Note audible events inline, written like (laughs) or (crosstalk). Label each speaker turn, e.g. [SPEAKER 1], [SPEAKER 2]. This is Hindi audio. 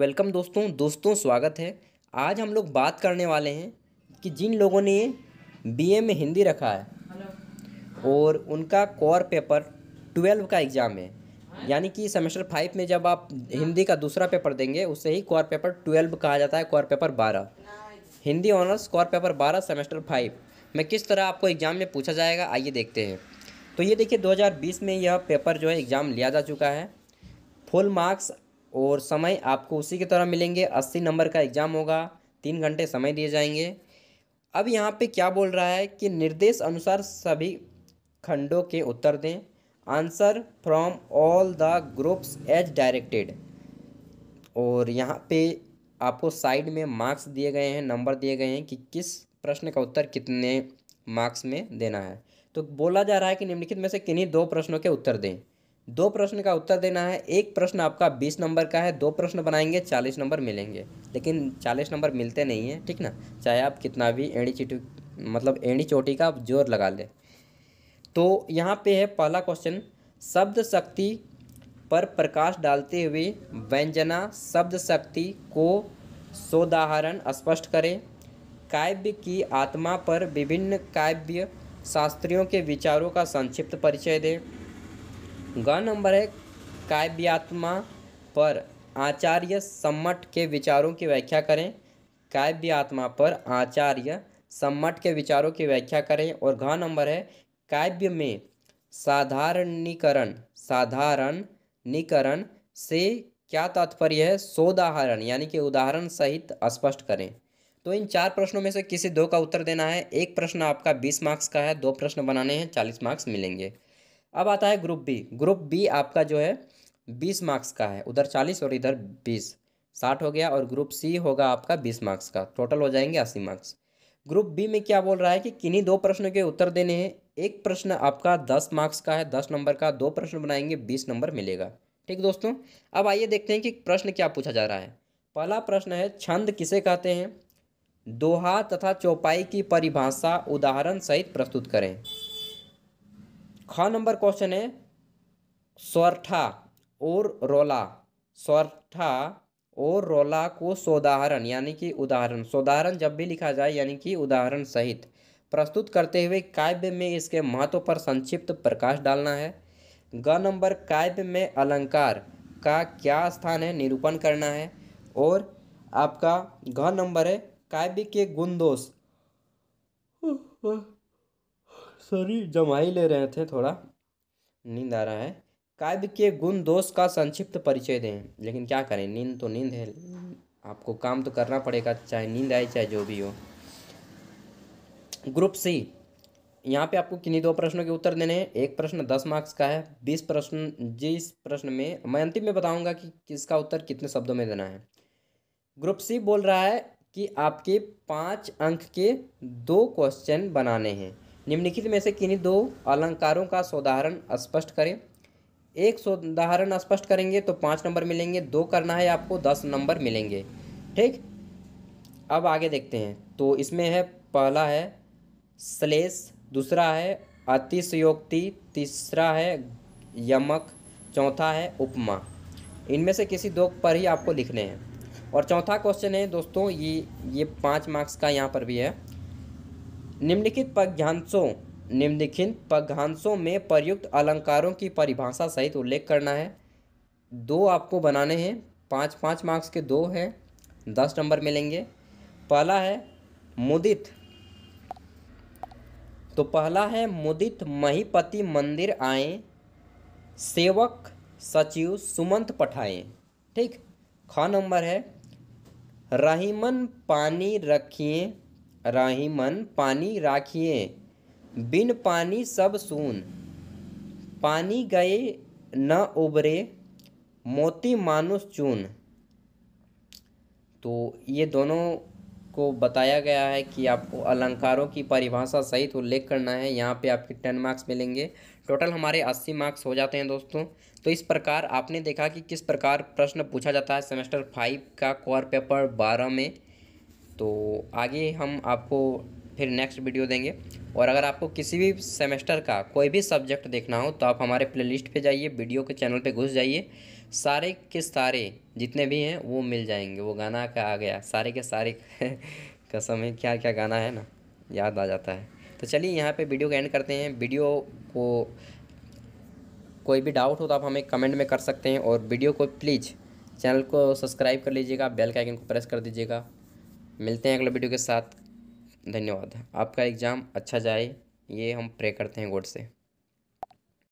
[SPEAKER 1] वेलकम दोस्तों दोस्तों स्वागत है आज हम लोग बात करने वाले हैं कि जिन लोगों ने बीए में हिंदी रखा है और उनका कोर पेपर ट्वेल्व का एग्ज़ाम है यानी कि सेमेस्टर फाइव में जब आप हिंदी का दूसरा पेपर देंगे उससे ही कोर पेपर ट्वेल्व कहा जाता है कोर पेपर बारह हिंदी ऑनर्स कोर पेपर बारह सेमेस्टर फाइव में किस तरह आपको एग्ज़ाम में पूछा जाएगा आइए देखते हैं तो ये देखिए 2020 में यह पेपर जो है एग्ज़ाम लिया जा चुका है फुल मार्क्स और समय आपको उसी की तरह मिलेंगे अस्सी नंबर का एग्ज़ाम होगा तीन घंटे समय दिए जाएंगे अब यहाँ पे क्या बोल रहा है कि निर्देश अनुसार सभी खंडों के उत्तर दें answer from all the groups as directed और यहाँ पे आपको साइड में मार्क्स दिए गए हैं नंबर दिए गए हैं कि किस प्रश्न का उत्तर कितने मार्क्स में देना है तो बोला जा रहा है कि निम्नलिखित में से किन्हीं दो प्रश्नों के उत्तर दें दो प्रश्न का उत्तर देना है एक प्रश्न आपका बीस नंबर का है दो प्रश्न बनाएंगे चालीस नंबर मिलेंगे लेकिन चालीस नंबर मिलते नहीं हैं ठीक ना चाहे आप कितना भी एड़ी चिटी मतलब एड़ी चोटी का जोर लगा लें तो यहाँ पे है पहला क्वेश्चन शब्द शक्ति पर प्रकाश डालते हुए व्यंजना शब्द शक्ति को सोदाहरण स्पष्ट करें काव्य की आत्मा पर विभिन्न काव्य शास्त्रियों के विचारों का संक्षिप्त परिचय दें ग नंबर है काव्यात्मा पर आचार्य सम्मठ के विचारों की व्याख्या करें काव्यात्मा पर आचार्य सम्मठ के विचारों की व्याख्या करें और घ नंबर है काव्य में साधारणीकरण साधारणीकरण से क्या तात्पर्य है सोदाहरण यानी कि उदाहरण सहित स्पष्ट करें तो इन चार प्रश्नों में से किसी दो का उत्तर देना है एक प्रश्न आपका बीस मार्क्स का है दो प्रश्न बनाने हैं चालीस मार्क्स मिलेंगे अब आता है ग्रुप बी ग्रुप बी आपका जो है बीस मार्क्स का है उधर चालीस और इधर बीस साठ हो गया और ग्रुप सी होगा आपका बीस मार्क्स का टोटल हो जाएंगे अस्सी मार्क्स ग्रुप बी में क्या बोल रहा है कि किन्हीं दो प्रश्नों के उत्तर देने हैं एक प्रश्न आपका दस मार्क्स का है दस नंबर का दो प्रश्न बनाएंगे बीस नंबर मिलेगा ठीक दोस्तों अब आइए देखते हैं कि प्रश्न क्या पूछा जा रहा है पहला प्रश्न है छंद किसे कहते हैं दोहा तथा चौपाई की परिभाषा उदाहरण सहित प्रस्तुत करें ख नंबर क्वेश्चन है सौरठा और रोला सौरठा और रोला को सोदाहरण यानी कि उदाहरण सोदाहरण जब भी लिखा जाए यानी कि उदाहरण सहित प्रस्तुत करते हुए काव्य में इसके महत्व पर संक्षिप्त प्रकाश डालना है ग नंबर काव्य में अलंकार का क्या स्थान है निरूपण करना है और आपका घ नंबर है काव्य के गुण दोष सॉरी जमा ही ले रहे थे थोड़ा नींद आ रहा है काव्य के गुण दोष का संक्षिप्त परिचय दें लेकिन क्या करें नींद तो नींद है आपको काम तो करना पड़ेगा चाहे नींद आए चाहे जो भी हो ग्रुप सी यहाँ पे आपको किन्हीं दो प्रश्नों के उत्तर देने हैं एक प्रश्न दस मार्क्स का है बीस प्रश्न जिस प्रश्न में मैं अंतिम में बताऊंगा कि किसका उत्तर कितने शब्दों में देना है ग्रुप सी बोल रहा है कि आपके पाँच अंक के दो क्वेश्चन बनाने हैं निम्नलिखित में से किन्हीं दो अलंकारों का सोदाहरण स्पष्ट करें एक सोदाहरण स्पष्ट करेंगे तो पाँच नंबर मिलेंगे दो करना है आपको दस नंबर मिलेंगे ठीक अब आगे देखते हैं तो इसमें है पहला है श्लेष दूसरा है अतिशयोक्ति तीसरा है यमक चौथा है उपमा इनमें से किसी दो पर ही आपको लिखने हैं और चौथा क्वेश्चन है दोस्तों ये ये पाँच मार्क्स का यहाँ पर भी है निम्नलिखित पज्ञांशों निम्नलिखित पज्ञांशों में प्रयुक्त अलंकारों की परिभाषा सहित उल्लेख करना है दो आपको बनाने हैं पाँच पाँच मार्क्स के दो हैं दस नंबर मिलेंगे पहला है मुदित तो पहला है मुदित महीपति मंदिर आए सेवक सचिव सुमंत पठाए ठीक ख नंबर है रहीमन पानी रखिए राही मन पानी राखिए बिन पानी सब सुन पानी गए न उबरे मोती मानुष चून तो ये दोनों को बताया गया है कि आपको अलंकारों की परिभाषा सहित उल्लेख करना है यहाँ पे आपके टेन मार्क्स मिलेंगे टोटल हमारे अस्सी मार्क्स हो जाते हैं दोस्तों तो इस प्रकार आपने देखा कि किस प्रकार प्रश्न पूछा जाता है सेमेस्टर फाइव का कॉर पेपर बारह में तो आगे हम आपको फिर नेक्स्ट वीडियो देंगे और अगर आपको किसी भी सेमेस्टर का कोई भी सब्जेक्ट देखना हो तो आप हमारे प्लेलिस्ट पे जाइए वीडियो के चैनल पे घुस जाइए सारे के सारे जितने भी हैं वो मिल जाएंगे वो गाना का आ गया सारे के सारे (laughs) कसम है क्या क्या गाना है ना याद आ जाता है तो चलिए यहाँ पे वीडियो का एंड करते हैं वीडियो को कोई भी डाउट हो तो आप हमें कमेंट में कर सकते हैं और वीडियो को प्लीज़ चैनल को सब्सक्राइब कर लीजिएगा बेल का आइकन को प्रेस कर दीजिएगा मिलते हैं अगले वीडियो के साथ धन्यवाद आपका एग्ज़ाम अच्छा जाए ये हम प्रे करते हैं गोड से